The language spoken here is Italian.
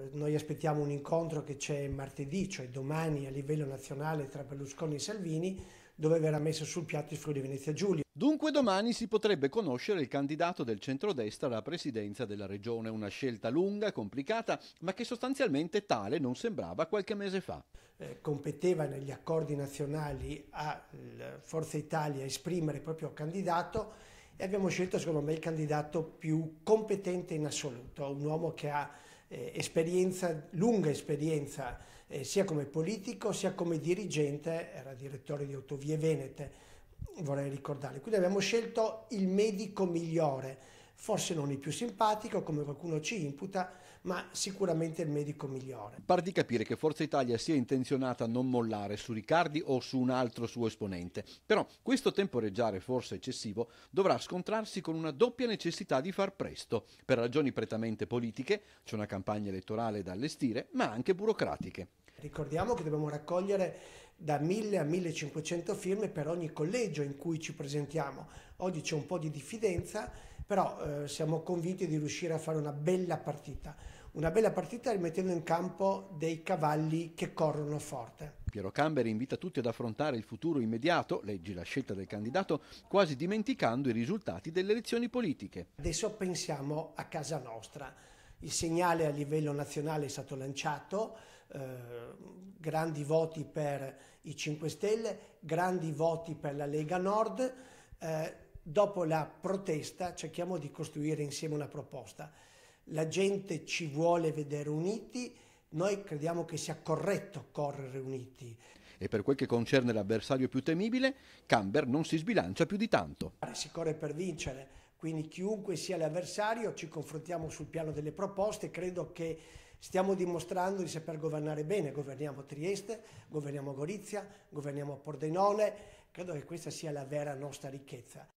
Eh, noi aspettiamo un incontro che c'è martedì, cioè domani a livello nazionale tra Berlusconi e Salvini, dove verrà messo sul piatto il Friuli Venezia Giulia. Dunque domani si potrebbe conoscere il candidato del centrodestra alla presidenza della regione, una scelta lunga, complicata, ma che sostanzialmente tale non sembrava qualche mese fa. Eh, competeva negli accordi nazionali a eh, Forza Italia esprimere il proprio candidato e abbiamo scelto secondo me il candidato più competente in assoluto, un uomo che ha eh, esperienza, lunga esperienza eh, sia come politico sia come dirigente, era direttore di Autovie Venete, vorrei ricordarle. Quindi abbiamo scelto il medico migliore forse non il più simpatico, come qualcuno ci imputa, ma sicuramente il medico migliore. Par di capire che Forza Italia sia intenzionata a non mollare su Riccardi o su un altro suo esponente, però questo temporeggiare forse eccessivo dovrà scontrarsi con una doppia necessità di far presto, per ragioni prettamente politiche, c'è una campagna elettorale da allestire, ma anche burocratiche. Ricordiamo che dobbiamo raccogliere da 1000 a 1500 firme per ogni collegio in cui ci presentiamo. Oggi c'è un po' di diffidenza però eh, siamo convinti di riuscire a fare una bella partita. Una bella partita rimettendo in campo dei cavalli che corrono forte. Piero Camber invita tutti ad affrontare il futuro immediato, leggi la scelta del candidato, quasi dimenticando i risultati delle elezioni politiche. Adesso pensiamo a casa nostra. Il segnale a livello nazionale è stato lanciato, eh, grandi voti per i 5 Stelle, grandi voti per la Lega Nord. Eh, Dopo la protesta cerchiamo di costruire insieme una proposta. La gente ci vuole vedere uniti, noi crediamo che sia corretto correre uniti. E per quel che concerne l'avversario più temibile, Camber non si sbilancia più di tanto. Si corre per vincere, quindi chiunque sia l'avversario ci confrontiamo sul piano delle proposte, credo che stiamo dimostrando di saper governare bene, governiamo Trieste, governiamo Gorizia, governiamo Pordenone, credo che questa sia la vera nostra ricchezza.